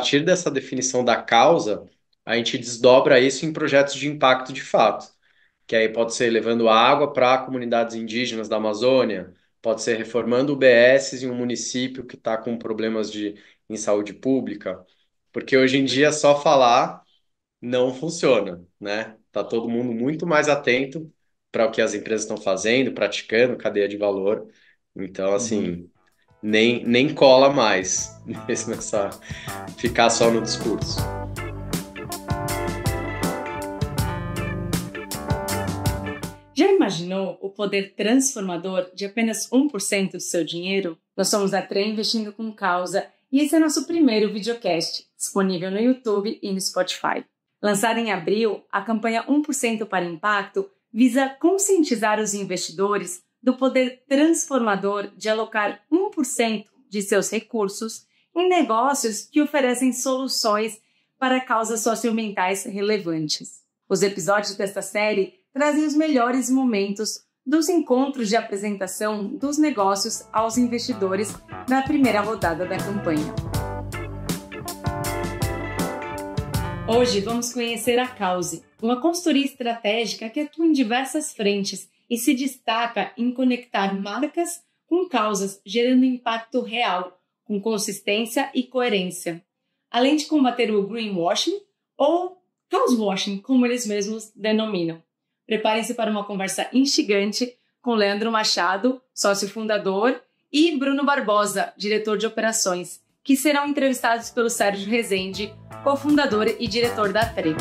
partir dessa definição da causa, a gente desdobra isso em projetos de impacto de fato, que aí pode ser levando água para comunidades indígenas da Amazônia, pode ser reformando UBS em um município que está com problemas de, em saúde pública, porque hoje em dia é só falar não funciona, né? Tá todo mundo muito mais atento para o que as empresas estão fazendo, praticando cadeia de valor. Então, assim, uhum. nem, nem cola mais. mesmo essa ficar só no discurso. Já imaginou o poder transformador de apenas 1% do seu dinheiro? Nós somos a Trem Investindo com Causa e esse é nosso primeiro videocast, disponível no YouTube e no Spotify. Lançada em abril, a campanha 1% para Impacto visa conscientizar os investidores do poder transformador de alocar 1% de seus recursos em negócios que oferecem soluções para causas socioambientais relevantes. Os episódios desta série trazem os melhores momentos dos encontros de apresentação dos negócios aos investidores na primeira rodada da campanha. Hoje vamos conhecer a Cause, uma consultoria estratégica que atua em diversas frentes e se destaca em conectar marcas com causas, gerando impacto real com consistência e coerência, além de combater o greenwashing ou causewashing, como eles mesmos denominam. Preparem-se para uma conversa instigante com Leandro Machado, sócio fundador, e Bruno Barbosa, diretor de operações, que serão entrevistados pelo Sérgio Rezende, cofundador e diretor da Trem.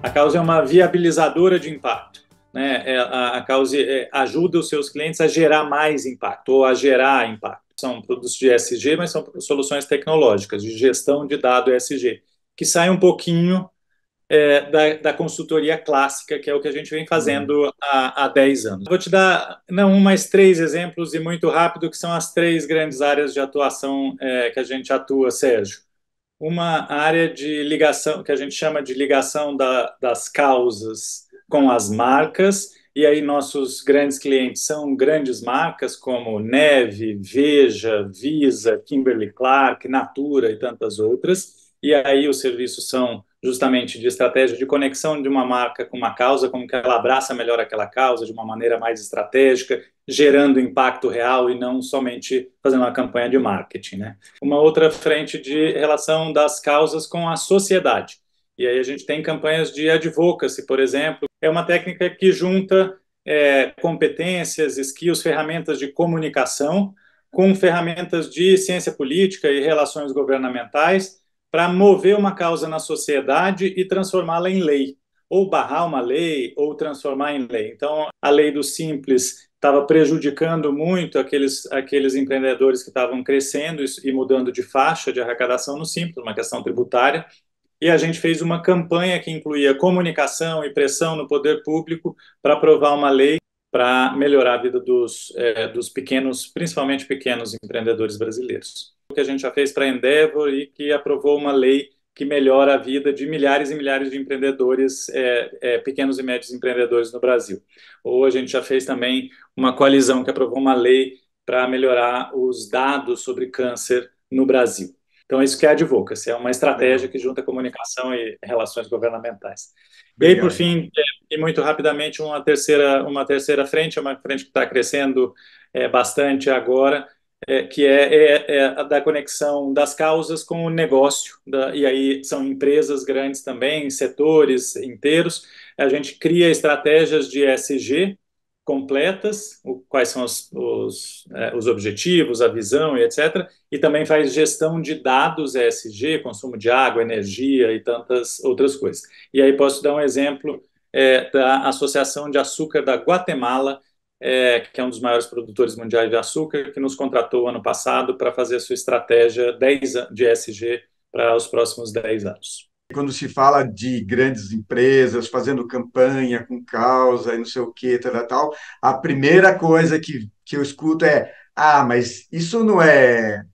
A causa é uma viabilizadora de impacto né, é, a, a causa é, ajuda os seus clientes a gerar mais impacto ou a gerar impacto. São produtos de SG, mas são soluções tecnológicas de gestão de dado SG, que sai um pouquinho é, da, da, consultoria clássica, que é o que a gente vem fazendo uhum. há, há 10 anos. Vou te dar, não um, mas três exemplos, e muito rápido, que são as três grandes áreas de atuação é, que a gente atua, Sérgio. Uma área de ligação, que a gente chama de ligação da, das causas com as marcas, e aí nossos grandes clientes são grandes marcas como Neve, Veja, Visa, Kimberly Clark, Natura e tantas outras. E aí os serviços são justamente de estratégia de conexão de uma marca com uma causa, como que ela abraça melhor aquela causa de uma maneira mais estratégica, gerando impacto real e não somente fazendo uma campanha de marketing, né? Uma outra frente de relação das causas com a sociedade. E aí a gente tem campanhas de advocacy, por exemplo. É uma técnica que junta é, competências, skills, ferramentas de comunicação com ferramentas de ciência política e relações governamentais para mover uma causa na sociedade e transformá-la em lei, ou barrar uma lei, ou transformar em lei. Então, a lei do simples estava prejudicando muito aqueles, aqueles empreendedores que estavam crescendo e, e mudando de faixa de arrecadação no simples, uma questão tributária e a gente fez uma campanha que incluía comunicação e pressão no poder público para aprovar uma lei para melhorar a vida dos, é, dos pequenos, principalmente pequenos empreendedores brasileiros. O que a gente já fez para a Endeavor e que aprovou uma lei que melhora a vida de milhares e milhares de empreendedores, é, é, pequenos e médios empreendedores no Brasil. Ou a gente já fez também uma coalizão que aprovou uma lei para melhorar os dados sobre câncer no Brasil. Então, isso que é advocacy, é uma estratégia que junta comunicação e relações governamentais. Obrigado. E aí, por fim, é, e muito rapidamente, uma terceira, uma terceira frente, é uma frente que está crescendo é, bastante agora, é, que é, é, é, a da conexão das causas com o negócio, da, e aí são empresas grandes também, setores inteiros. A gente cria estratégias de SG completas, o, quais são os, os, é, os, objetivos, a visão e etc. E também faz gestão de dados ESG, consumo de água, energia e tantas outras coisas. E aí posso dar um exemplo é, da Associação de Açúcar da Guatemala, é, que é um dos maiores produtores mundiais de açúcar, que nos contratou ano passado para fazer a sua estratégia 10, de ESG para os próximos 10 anos. Quando se fala de grandes empresas fazendo campanha com causa e não sei o que, tal, tal, a primeira coisa que, que eu escuto é: ah, mas isso não é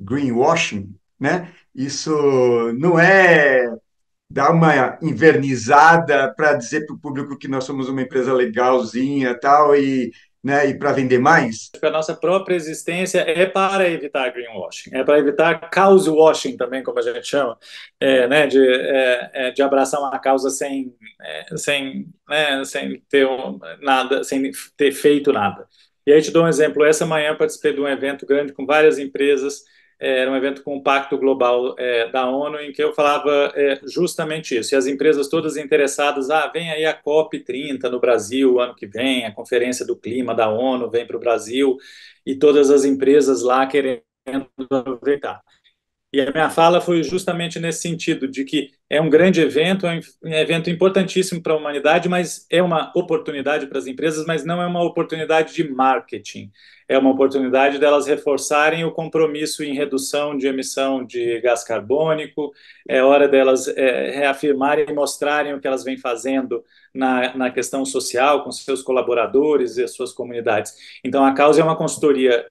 greenwashing, né? Isso não é dar uma invernizada para dizer para o público que nós somos uma empresa legalzinha tal e né, e para vender mais? A nossa própria existência é para evitar greenwashing, é para evitar cause washing também, como a gente chama, é, né, de, é, é, de abraçar uma causa sem, é, sem, né, sem ter nada, sem ter feito nada. E aí te dou um exemplo. Essa manhã participei de um evento grande com várias empresas é, era um evento com o Pacto Global é, da ONU, em que eu falava é, justamente isso. E as empresas todas interessadas, ah, vem aí a COP30 no Brasil ano que vem, a Conferência do Clima da ONU vem para o Brasil, e todas as empresas lá querendo aproveitar. E a minha fala foi justamente nesse sentido, de que é um grande evento, é um evento importantíssimo para a humanidade, mas é uma oportunidade para as empresas, mas não é uma oportunidade de marketing. É uma oportunidade delas reforçarem o compromisso em redução de emissão de gás carbônico, é hora delas é, reafirmarem e mostrarem o que elas vêm fazendo na, na questão social, com seus colaboradores e as suas comunidades. Então, a causa é uma consultoria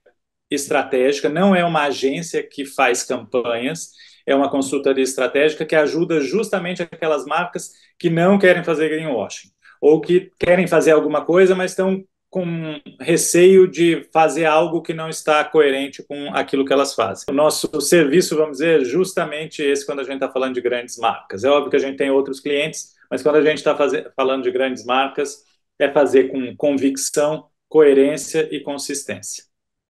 estratégica, não é uma agência que faz campanhas, é uma consultoria estratégica que ajuda justamente aquelas marcas que não querem fazer greenwashing ou que querem fazer alguma coisa, mas estão com receio de fazer algo que não está coerente com aquilo que elas fazem. O nosso serviço, vamos dizer, é justamente esse quando a gente está falando de grandes marcas. É óbvio que a gente tem outros clientes, mas quando a gente está falando de grandes marcas, é fazer com convicção, coerência e consistência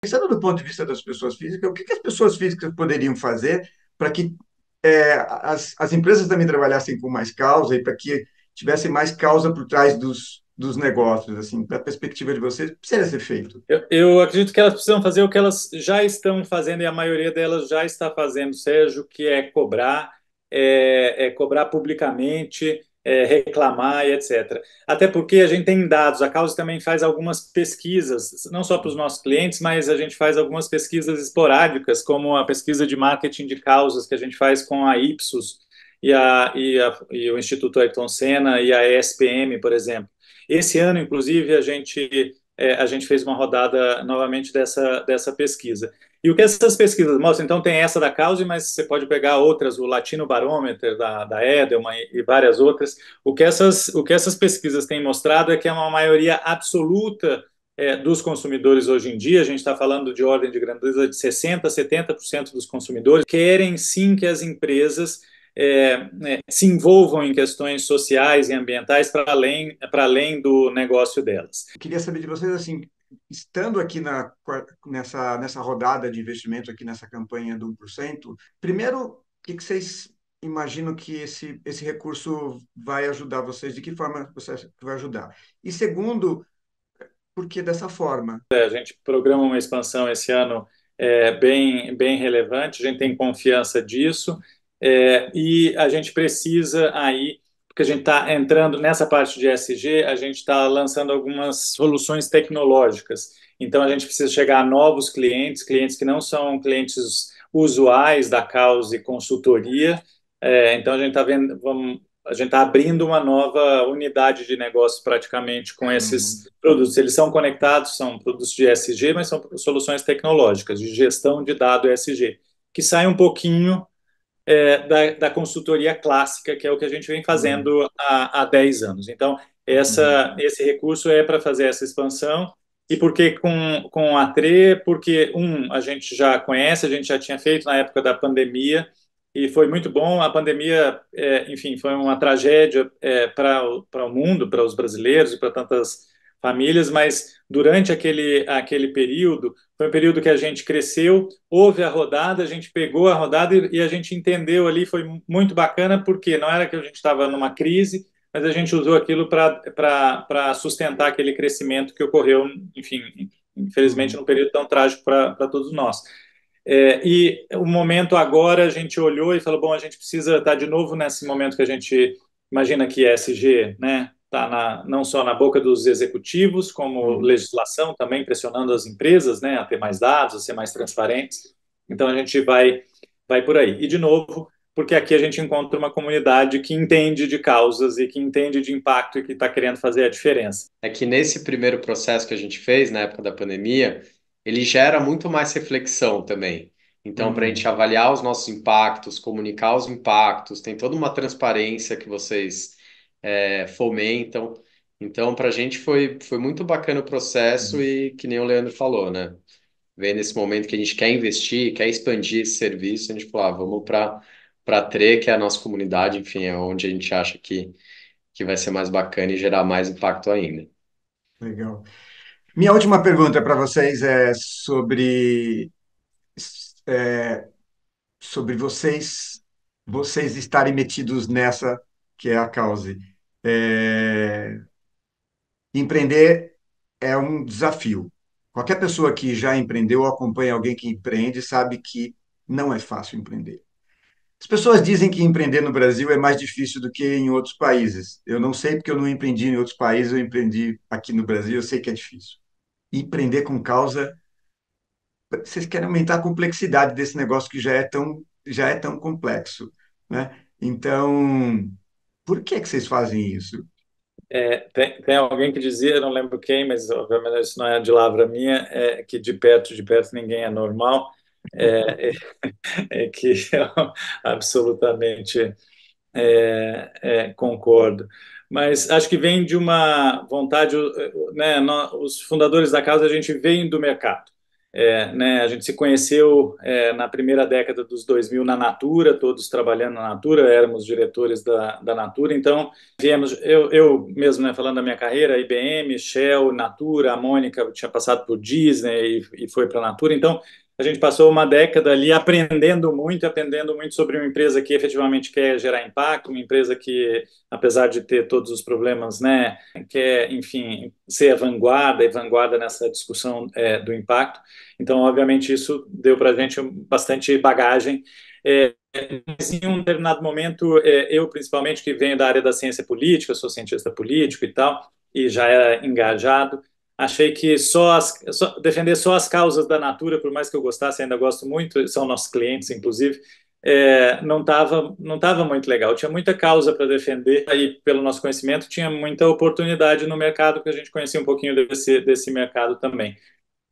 pensando do ponto de vista das pessoas físicas, o que, que as pessoas físicas poderiam fazer para que é, as, as empresas também trabalhassem com mais causa e para que tivessem mais causa por trás dos, dos negócios, assim, da perspectiva de vocês, precisa ser feito? Eu, eu, acredito que elas precisam fazer o que elas já estão fazendo e a maioria delas já está fazendo, Sérgio, que é cobrar, é, é cobrar publicamente, é, reclamar e etc. Até porque a gente tem dados, a Causa também faz algumas pesquisas, não só para os nossos clientes, mas a gente faz algumas pesquisas esporádicas, como a pesquisa de marketing de causas que a gente faz com a Ipsos e, a, e, a, e o Instituto Ayrton Senna e a ESPM, por exemplo. Esse ano, inclusive, a gente, é, a gente fez uma rodada novamente dessa, dessa pesquisa. E o que essas pesquisas mostram? Então, tem essa da Cause, mas você pode pegar outras, o Latino Barômetro da, da Edelman e, várias outras. O que, essas, o que essas pesquisas têm mostrado é que é uma maioria absoluta é, dos consumidores hoje em dia, a gente está falando de ordem de grandeza de 60%, 70% dos consumidores, querem sim que as empresas é, é, se envolvam em questões sociais e ambientais para além, além do negócio delas. Queria saber de vocês assim, estando aqui na, nessa, nessa rodada de investimento, aqui nessa campanha do 1%, primeiro, o que, que vocês imaginam que esse, esse recurso vai ajudar vocês? De que forma você vai ajudar? E segundo, por que dessa forma? É, a gente programa uma expansão esse ano é, bem, bem relevante, a gente tem confiança disso é, e a gente precisa aí porque a gente está entrando nessa parte de SG a gente está lançando algumas soluções tecnológicas. Então, a gente precisa chegar a novos clientes, clientes que não são clientes usuais da causa e consultoria. É, então, a gente está vendo, vamos, a gente está abrindo uma nova unidade de negócio praticamente com esses uhum. produtos. Eles são conectados, são produtos de SG mas são soluções tecnológicas de gestão de dado SG que sai um pouquinho é, da, da, consultoria clássica, que é o que a gente vem fazendo há, há 10 anos. Então, essa, uhum. esse recurso é para fazer essa expansão. E por que com, com a TRE? Porque, um, a gente já conhece, a gente já tinha feito na época da pandemia, e foi muito bom. A pandemia, é, enfim, foi uma tragédia é, para o mundo, para os brasileiros e para tantas famílias, mas durante aquele, aquele período, foi um período que a gente cresceu, houve a rodada, a gente pegou a rodada e, e a gente entendeu ali, foi muito bacana, porque não era que a gente estava numa crise, mas a gente usou aquilo para sustentar aquele crescimento que ocorreu, enfim, infelizmente, uhum. num período tão trágico para todos nós. É, e o momento agora, a gente olhou e falou, bom, a gente precisa estar tá de novo nesse momento que a gente imagina que é SG, né? está não só na boca dos executivos, como uhum. legislação também pressionando as empresas né, a ter mais dados, a ser mais transparentes. Então a gente vai, vai por aí. E de novo, porque aqui a gente encontra uma comunidade que entende de causas e que entende de impacto e que está querendo fazer a diferença. É que nesse primeiro processo que a gente fez, na época da pandemia, ele gera muito mais reflexão também. Então, uhum. para a gente avaliar os nossos impactos, comunicar os impactos, tem toda uma transparência que vocês é, fomentam. Então, para a gente foi, foi muito bacana o processo uhum. e que nem o Leandro falou, né? Vem nesse momento que a gente quer investir, quer expandir esse serviço, a gente falou ah, vamos para para TRE, que é a nossa comunidade, enfim, é onde a gente acha que, que vai ser mais bacana e gerar mais impacto ainda. Legal. Minha última pergunta para vocês é sobre é, sobre vocês vocês estarem metidos nessa que é a causa é... Empreender é um desafio. Qualquer pessoa que já empreendeu ou acompanha alguém que empreende sabe que não é fácil empreender. As pessoas dizem que empreender no Brasil é mais difícil do que em outros países. Eu não sei porque eu não empreendi em outros países, eu empreendi aqui no Brasil, eu sei que é difícil. Empreender com causa vocês querem aumentar a complexidade desse negócio que já é tão já é tão complexo, né? Então, por que que vocês fazem isso? É, tem, tem, alguém que dizia, não lembro quem, mas obviamente isso não é de lavra minha, é que de perto, de perto ninguém é normal, é, é, é que eu absolutamente é, é, concordo. Mas acho que vem de uma vontade, né, nós, os fundadores da casa, a gente vem do mercado. É, né, a gente se conheceu é, na primeira década dos 2000 na Natura, todos trabalhando na Natura, éramos diretores da, da Natura, então viemos, eu, eu mesmo, né, falando da minha carreira, IBM, Shell, Natura, a Mônica tinha passado por Disney e, e foi para a Natura, então a gente passou uma década ali aprendendo muito, aprendendo muito sobre uma empresa que efetivamente quer gerar impacto, uma empresa que, apesar de ter todos os problemas, né, quer, enfim, ser a vanguarda e vanguarda nessa discussão é, do impacto. Então, obviamente, isso deu para a gente bastante bagagem. É, mas em um determinado momento, é, eu principalmente, que venho da área da ciência política, sou cientista político e tal, e já era engajado, Achei que só, as, só defender só as causas da Natura, por mais que eu gostasse, ainda gosto muito, são nossos clientes, inclusive, é, não estava não tava muito legal. Tinha muita causa para defender aí pelo nosso conhecimento, tinha muita oportunidade no mercado, que a gente conhecia um pouquinho desse, desse mercado também.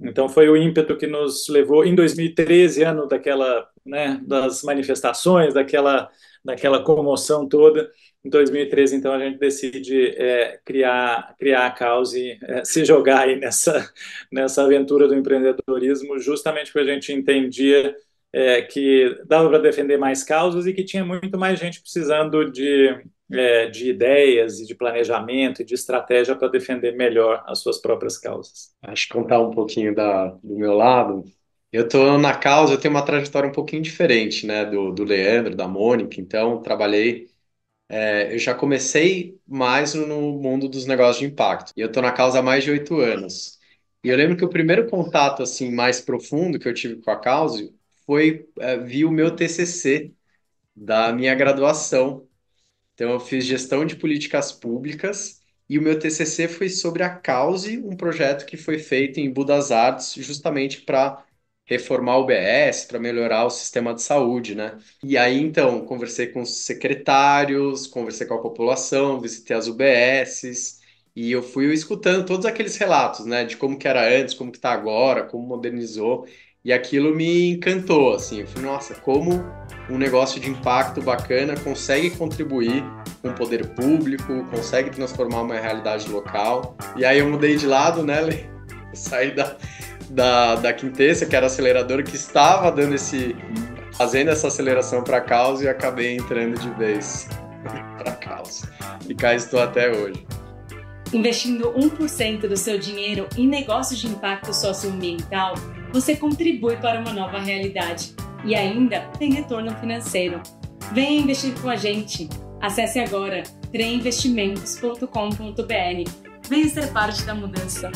Então, foi o ímpeto que nos levou, em 2013, ano daquela, né, das manifestações, daquela, daquela comoção toda, em 2013, então, a gente decide é, criar, criar a causa é, se jogar aí nessa, nessa aventura do empreendedorismo, justamente porque a gente entendia é, que dava para defender mais causas e que tinha muito mais gente precisando de, é, de ideias e de planejamento e de estratégia para defender melhor as suas próprias causas. Acho que contar um pouquinho da, do meu lado. Eu estou na causa, eu tenho uma trajetória um pouquinho diferente, né, do, do Leandro, da Mônica. Então, trabalhei é, eu já comecei mais no mundo dos negócios de impacto. E eu estou na causa há mais de oito anos. E eu lembro que o primeiro contato assim mais profundo que eu tive com a causa foi é, via o meu TCC da minha graduação. Então eu fiz gestão de políticas públicas e o meu TCC foi sobre a Cause, um projeto que foi feito em Budas Artes justamente para reformar o BS, para melhorar o sistema de saúde, né? E aí, então, conversei com os secretários, conversei com a população, visitei as UBSs, e eu fui escutando todos aqueles relatos, né, de como que era antes, como que tá agora, como modernizou, e aquilo me encantou, assim, eu falei, nossa, como um negócio de impacto bacana consegue contribuir com o poder público, consegue transformar uma realidade local. E aí eu mudei de lado, né, eu saí da da, da Quintessa, que era acelerador aceleradora que estava dando esse fazendo essa aceleração para causa e acabei entrando de vez para causa E cá estou até hoje. Investindo 1% do seu dinheiro em negócios de impacto socioambiental, você contribui para uma nova realidade e ainda tem retorno financeiro. Venha investir com a gente. Acesse agora treinvestimentos.com.br. Venha ser parte da mudança.